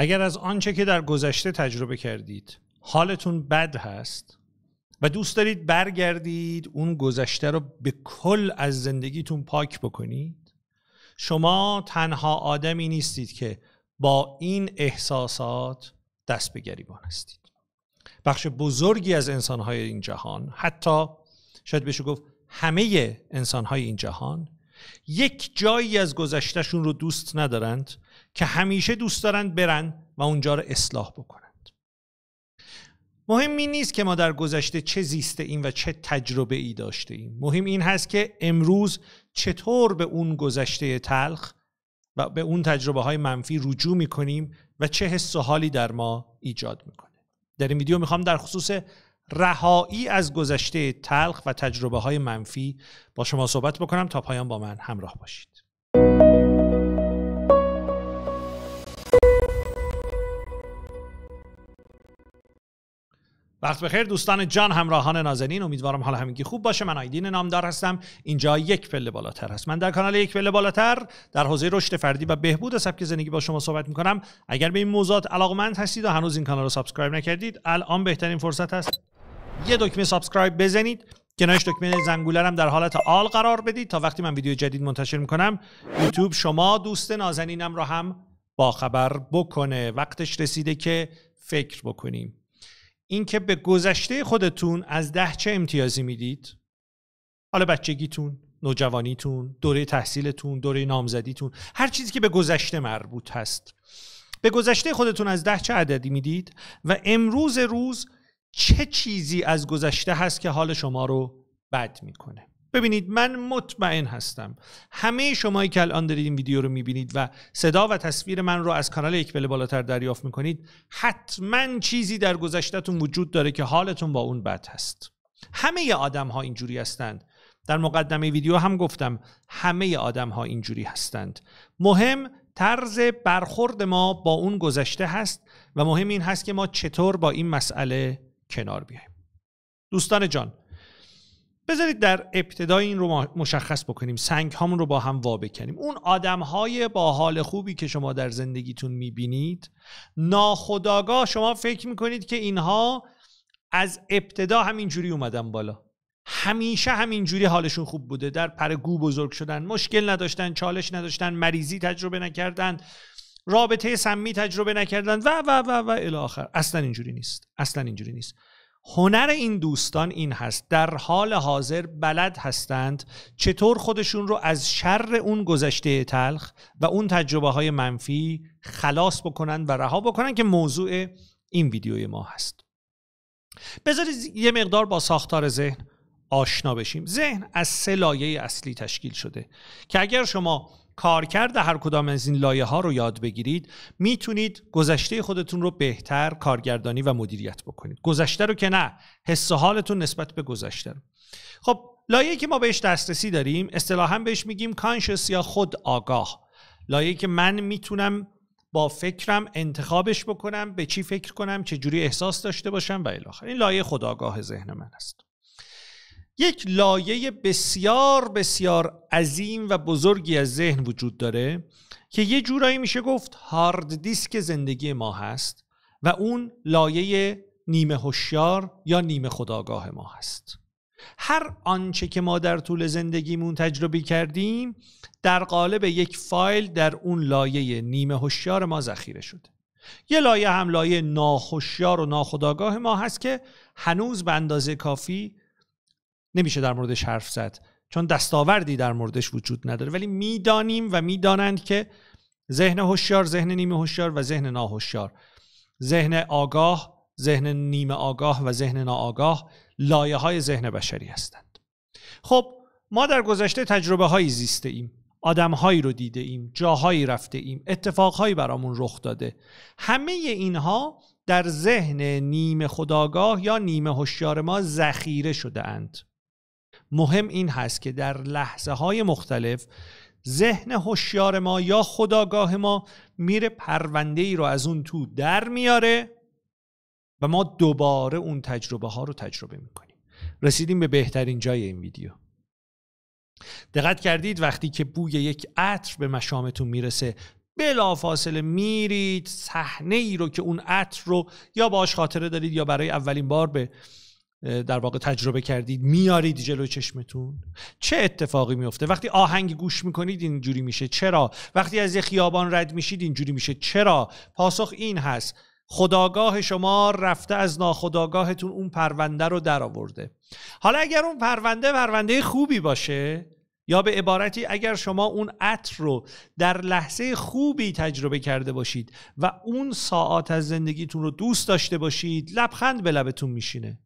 اگر از آنچه که در گذشته تجربه کردید حالتون بد هست و دوست دارید برگردید اون گذشته رو به کل از زندگیتون پاک بکنید شما تنها آدمی نیستید که با این احساسات دست به گریبان هستید بخش بزرگی از انسانهای این جهان حتی شاید بشه گفت همه انسانهای این جهان یک جایی از گذشتهشون رو دوست ندارند که همیشه دوست دارند برن و اونجا را اصلاح بکنند مهم این نیست که ما در گذشته چه زیسته این و چه تجربه ای داشته ایم مهم این هست که امروز چطور به اون گذشته تلخ و به اون تجربه های منفی رجوع می کنیم و چه حس و حالی در ما ایجاد میکنه در این ویدیو میخوام در خصوص رهایی از گذشته تلخ و تجربه های منفی با شما صحبت بکنم تا پایان با من همراه باشید وقت بخیر دوستان جان همراهان نازنین امیدوارم حال همگی خوب باشه من آیدین نامدار هستم اینجا یک پله بالاتر هست من در کانال یک پله بالاتر در حوزه رشد فردی و بهبود سبک زندگی با شما صحبت میکنم اگر به این موضوعات علاقمند هستید و هنوز این کانال رو سابسکرایب نکردید الان بهترین فرصت هست یه دکمه سابسکرایب بزنید کنارش دکمه زنگوله هم در حالت آل قرار بدید تا وقتی من ویدیو جدید منتشر میکنم یوتیوب شما دوست نازنینم را هم باخبر بکنه وقتش رسیده که فکر بکنیم اینکه به گذشته خودتون از ده چه امتیازی میدید حالا بچگیتون نوجوانیتون دوره تحصیلتون دوره نامزدیتون هر چیزی که به گذشته مربوط هست به گذشته خودتون از ده چه عددی میدید و امروز روز چه چیزی از گذشته هست که حال شما رو بد میکنه ببینید من مطمئن هستم همه شمایی که الان دارید این ویدیو رو میبینید و صدا و تصویر من رو از کانال یک پله بالاتر دریافت میکنید حتما چیزی در گذشتهتون وجود داره که حالتون با اون بد هست همه آدم ها اینجوری هستند در مقدمه ویدیو هم گفتم همه آدم ها اینجوری هستند مهم طرز برخورد ما با اون گذشته هست و مهم این هست که ما چطور با این مسئله کنار بیایم دوستان جان بذارید در ابتدای این رو مشخص بکنیم سنگ هامون رو با هم وابکنیم اون آدم های با حال خوبی که شما در زندگیتون میبینید ناخداگاه شما فکر میکنید که اینها از ابتدا همینجوری اومدن بالا همیشه همینجوری حالشون خوب بوده در گو بزرگ شدن مشکل نداشتن چالش نداشتن مریضی تجربه نکردن رابطه سمی تجربه نکردن و و و و الی آخر اصلا اینجوری نیست اصلا اینجوری نیست هنر این دوستان این هست در حال حاضر بلد هستند چطور خودشون رو از شر اون گذشته تلخ و اون تجربه های منفی خلاص بکنند و رها بکنن که موضوع این ویدیوی ما هست بذارید یه مقدار با ساختار ذهن آشنا بشیم ذهن از سه لایه اصلی تشکیل شده که اگر شما کارکرد هر کدام از این لایه ها رو یاد بگیرید میتونید گذشته خودتون رو بهتر کارگردانی و مدیریت بکنید گذشته رو که نه حس حالتون نسبت به گذشته رو خب لایه که ما بهش دسترسی داریم اصطلاحا بهش میگیم کانشس یا خود آگاه لایه که من میتونم با فکرم انتخابش بکنم به چی فکر کنم چه جوری احساس داشته باشم و الی این لایه خودآگاه ذهن من است یک لایه بسیار بسیار عظیم و بزرگی از ذهن وجود داره که یه جورایی میشه گفت هارد دیسک زندگی ما هست و اون لایه نیمه هوشیار یا نیمه خداگاه ما هست هر آنچه که ما در طول زندگیمون تجربه کردیم در قالب یک فایل در اون لایه نیمه هوشیار ما ذخیره شده یه لایه هم لایه ناخوشیار و ناخداگاه ما هست که هنوز به اندازه کافی نمیشه در موردش حرف زد چون دستاوردی در موردش وجود نداره ولی میدانیم و میدانند که ذهن هوشیار ذهن نیمه هوشیار و ذهن ناهوشیار ذهن آگاه ذهن نیمه آگاه و ذهن ناآگاه لایه های ذهن بشری هستند خب ما در گذشته تجربه هایی زیسته ایم آدم هایی رو دیده ایم جاهایی رفته ایم اتفاقهایی برامون رخ داده همه اینها در ذهن نیمه خداگاه یا نیمه هوشیار ما ذخیره شده اند مهم این هست که در لحظه های مختلف ذهن هوشیار ما یا خداگاه ما میره پرونده ای رو از اون تو در میاره و ما دوباره اون تجربه ها رو تجربه میکنیم رسیدیم به بهترین جای این ویدیو دقت کردید وقتی که بوی یک عطر به مشامتون میرسه بلافاصله میرید صحنه ای رو که اون عطر رو یا باش خاطره دارید یا برای اولین بار به در واقع تجربه کردید میارید جلو چشمتون چه اتفاقی میفته وقتی آهنگ گوش میکنید اینجوری میشه چرا وقتی از یه خیابان رد میشید اینجوری میشه چرا پاسخ این هست خداگاه شما رفته از ناخداگاهتون اون پرونده رو درآورده حالا اگر اون پرونده پرونده خوبی باشه یا به عبارتی اگر شما اون عطر رو در لحظه خوبی تجربه کرده باشید و اون ساعات از زندگیتون رو دوست داشته باشید لبخند به لبتون میشینه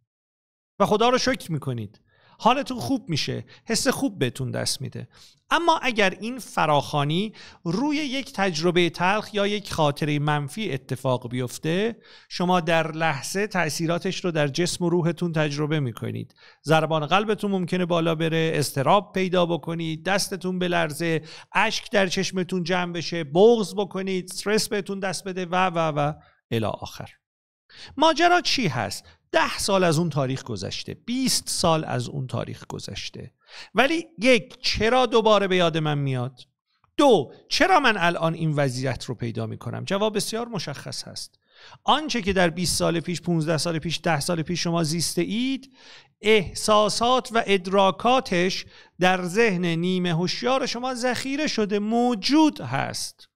و خدا رو شکر میکنید حالتون خوب میشه حس خوب بهتون دست میده اما اگر این فراخانی روی یک تجربه تلخ یا یک خاطره منفی اتفاق بیفته شما در لحظه تاثیراتش رو در جسم و روحتون تجربه میکنید ضربان قلبتون ممکنه بالا بره استراب پیدا بکنید دستتون بلرزه اشک در چشمتون جمع بشه بغض بکنید استرس بهتون دست بده و و و الی آخر ماجرا چی هست ده سال از اون تاریخ گذشته 20 سال از اون تاریخ گذشته ولی یک چرا دوباره به یاد من میاد دو چرا من الان این وضعیت رو پیدا می کنم؟ جواب بسیار مشخص هست آنچه که در 20 سال پیش 15 سال پیش 10 سال پیش شما زیسته اید احساسات و ادراکاتش در ذهن نیمه هوشیار شما ذخیره شده موجود هست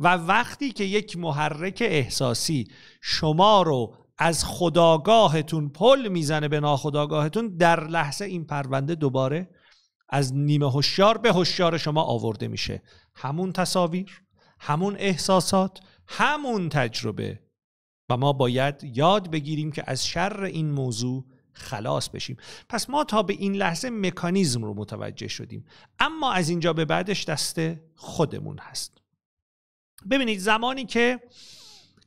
و وقتی که یک محرک احساسی شما رو از خداگاهتون پل میزنه به ناخداگاهتون در لحظه این پرونده دوباره از نیمه هوشیار به هوشیار شما آورده میشه همون تصاویر همون احساسات همون تجربه و ما باید یاد بگیریم که از شر این موضوع خلاص بشیم پس ما تا به این لحظه مکانیزم رو متوجه شدیم اما از اینجا به بعدش دست خودمون هست ببینید زمانی که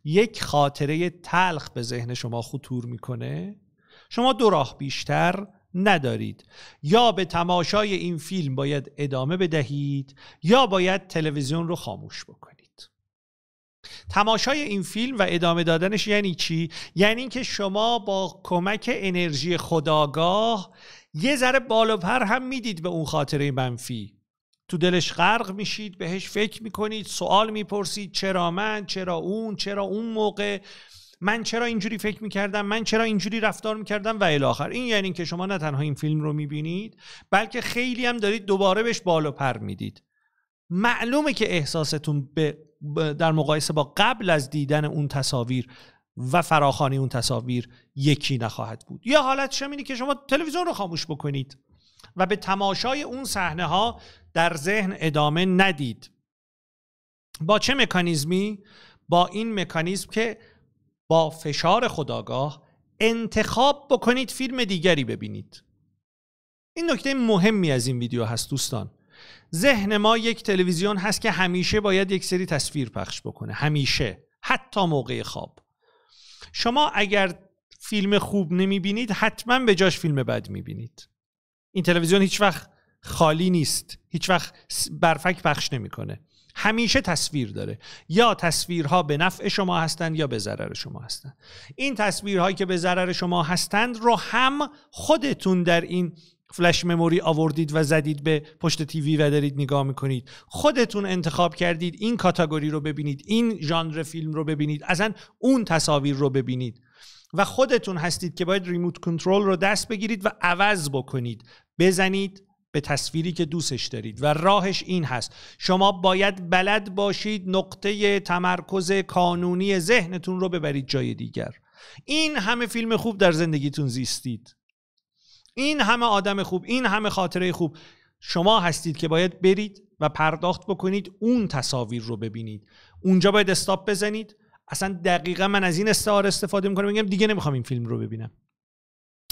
یک خاطره تلخ به ذهن شما خطور میکنه شما دو راه بیشتر ندارید یا به تماشای این فیلم باید ادامه بدهید یا باید تلویزیون رو خاموش بکنید تماشای این فیلم و ادامه دادنش یعنی چی یعنی اینکه شما با کمک انرژی خداگاه یه ذره بال هم میدید به اون خاطره منفی تو دلش غرق میشید بهش فکر میکنید سوال میپرسید چرا من چرا اون چرا اون موقع من چرا اینجوری فکر میکردم من چرا اینجوری رفتار میکردم و الاخر این یعنی که شما نه تنها این فیلم رو میبینید بلکه خیلی هم دارید دوباره بهش بالا پر میدید معلومه که احساستون به در مقایسه با قبل از دیدن اون تصاویر و فراخانی اون تصاویر یکی نخواهد بود یا حالت شمینی که شما تلویزیون رو خاموش بکنید و به تماشای اون صحنه ها در ذهن ادامه ندید با چه مکانیزمی با این مکانیزم که با فشار خداگاه انتخاب بکنید فیلم دیگری ببینید این نکته مهمی از این ویدیو هست دوستان ذهن ما یک تلویزیون هست که همیشه باید یک سری تصویر پخش بکنه همیشه حتی موقع خواب شما اگر فیلم خوب نمیبینید حتما به جاش فیلم بد میبینید این تلویزیون هیچ وقت خالی نیست هیچ وقت برفک پخش نمیکنه همیشه تصویر داره یا تصویرها به نفع شما هستند یا به ضرر شما هستند این تصویرهایی که به ضرر شما هستند رو هم خودتون در این فلش مموری آوردید و زدید به پشت تیوی و دارید نگاه میکنید خودتون انتخاب کردید این کاتگوری رو ببینید این ژانر فیلم رو ببینید اصلا اون تصاویر رو ببینید و خودتون هستید که باید ریموت کنترل رو دست بگیرید و عوض بکنید بزنید به تصویری که دوستش دارید و راهش این هست شما باید بلد باشید نقطه تمرکز کانونی ذهنتون رو ببرید جای دیگر این همه فیلم خوب در زندگیتون زیستید این همه آدم خوب این همه خاطره خوب شما هستید که باید برید و پرداخت بکنید اون تصاویر رو ببینید اونجا باید استاپ بزنید اصلا دقیقا من از این استعار استفاده میکنم میگم دیگه نمیخوام این فیلم رو ببینم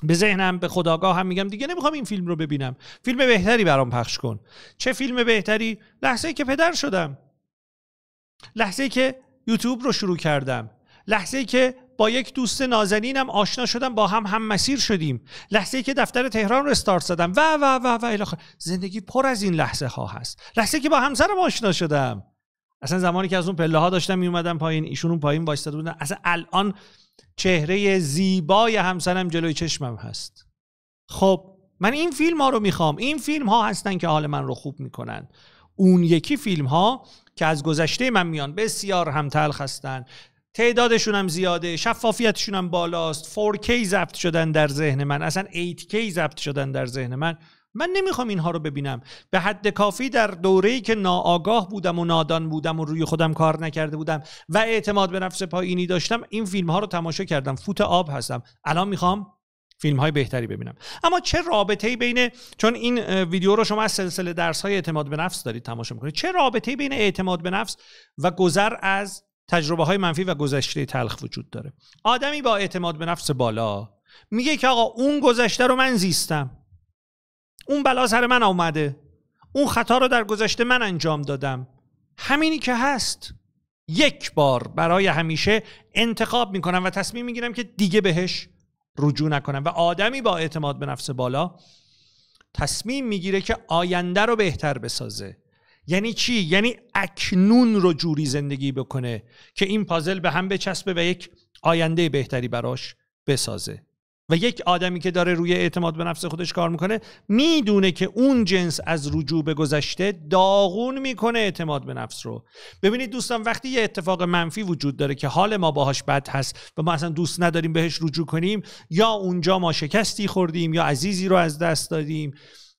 به ذهنم به خداگاه هم میگم دیگه نمیخوام این فیلم رو ببینم فیلم بهتری برام پخش کن چه فیلم بهتری لحظه ای که پدر شدم لحظه ای که یوتیوب رو شروع کردم لحظه ای که با یک دوست نازنینم آشنا شدم با هم هم مسیر شدیم لحظه ای که دفتر تهران رو استارت زدم و و و و زندگی پر از این لحظه ها هست لحظه که با همسرم آشنا شدم اصلا زمانی که از اون پله ها داشتم می اومدم پایین ایشون اون پایین وایساده بودن اصلا الان چهره زیبای همسرم جلوی چشمم هست خب من این فیلم ها رو میخوام این فیلم ها هستن که حال من رو خوب میکنن اون یکی فیلم ها که از گذشته من میان بسیار هم تلخ هستن تعدادشون هم زیاده شفافیتشون هم بالاست 4K ضبط شدن در ذهن من اصلا 8K ضبط شدن در ذهن من من نمیخوام اینها رو ببینم به حد کافی در ای که ناآگاه بودم و نادان بودم و روی خودم کار نکرده بودم و اعتماد به نفس پایینی داشتم این فیلم ها رو تماشا کردم فوت آب هستم الان میخوام فیلم های بهتری ببینم اما چه رابطه بین چون این ویدیو رو شما از سلسله درس های اعتماد به نفس دارید تماشا میکنید چه رابطه بین اعتماد به نفس و گذر از تجربه های منفی و گذشته تلخ وجود داره آدمی با اعتماد به نفس بالا میگه که آقا اون گذشته رو من زیستم اون بلا سر من آمده اون خطا رو در گذشته من انجام دادم همینی که هست یک بار برای همیشه انتخاب میکنم و تصمیم میگیرم که دیگه بهش رجوع نکنم و آدمی با اعتماد به نفس بالا تصمیم میگیره که آینده رو بهتر بسازه یعنی چی یعنی اکنون رو جوری زندگی بکنه که این پازل به هم بچسبه و یک آینده بهتری براش بسازه و یک آدمی که داره روی اعتماد به نفس خودش کار میکنه میدونه که اون جنس از رجوع به گذشته داغون میکنه اعتماد به نفس رو ببینید دوستان وقتی یه اتفاق منفی وجود داره که حال ما باهاش بد هست و ما اصلا دوست نداریم بهش رجوع کنیم یا اونجا ما شکستی خوردیم یا عزیزی رو از دست دادیم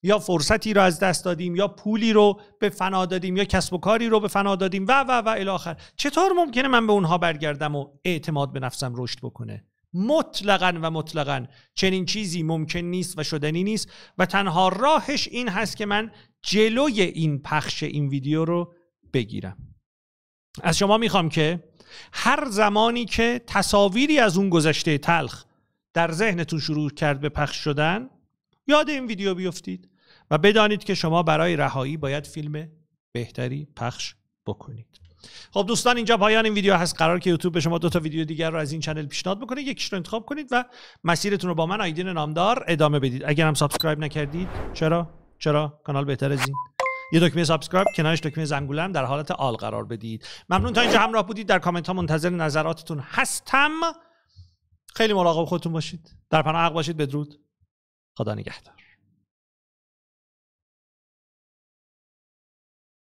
یا فرصتی رو از دست دادیم یا پولی رو به فنا دادیم یا کسب و کاری رو به فنا دادیم و و و الی آخر چطور ممکنه من به اونها برگردم و اعتماد به نفسم رشد بکنه مطلقا و مطلقا چنین چیزی ممکن نیست و شدنی نیست و تنها راهش این هست که من جلوی این پخش این ویدیو رو بگیرم از شما میخوام که هر زمانی که تصاویری از اون گذشته تلخ در ذهنتون شروع کرد به پخش شدن یاد این ویدیو بیفتید و بدانید که شما برای رهایی باید فیلم بهتری پخش بکنید خب دوستان اینجا پایان این ویدیو هست قرار که یوتیوب به شما دو تا ویدیو دیگر رو از این چنل پیشنهاد بکنه یکیش رو انتخاب کنید و مسیرتون رو با من آیدین نامدار ادامه بدید اگر هم سابسکرایب نکردید چرا چرا کانال بهتر از این یه دکمه سابسکرایب کنارش دکمه زنگوله هم در حالت آل قرار بدید ممنون تا اینجا همراه بودید در کامنت ها منتظر نظراتتون هستم خیلی مراقب خودتون باشید در پناه حق باشید بدرود خدا نگهدار